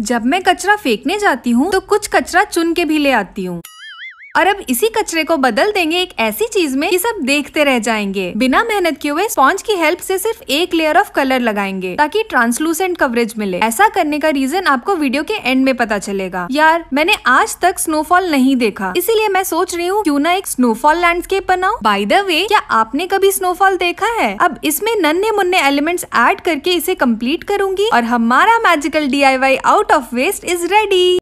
जब मैं कचरा फेंकने जाती हूँ तो कुछ कचरा चुन के भी ले आती हूँ और अब इसी कचरे को बदल देंगे एक ऐसी चीज में कि सब देखते रह जाएंगे बिना मेहनत किए हुए स्पॉन्ज की हेल्प से सिर्फ एक लेयर ऑफ कलर लगाएंगे ताकि ट्रांसलूसेंट कवरेज मिले ऐसा करने का रीजन आपको वीडियो के एंड में पता चलेगा यार मैंने आज तक स्नोफॉल नहीं देखा इसीलिए मैं सोच रही हूँ क्यूँ ना एक स्नोफॉल लैंडस्केप बनाऊ बाई द वे क्या आपने कभी स्नोफॉल देखा है अब इसमें नन्हे मुन्ने एलिमेंट्स एड करके इसे कम्प्लीट करूंगी और हमारा magical D out of waste is ready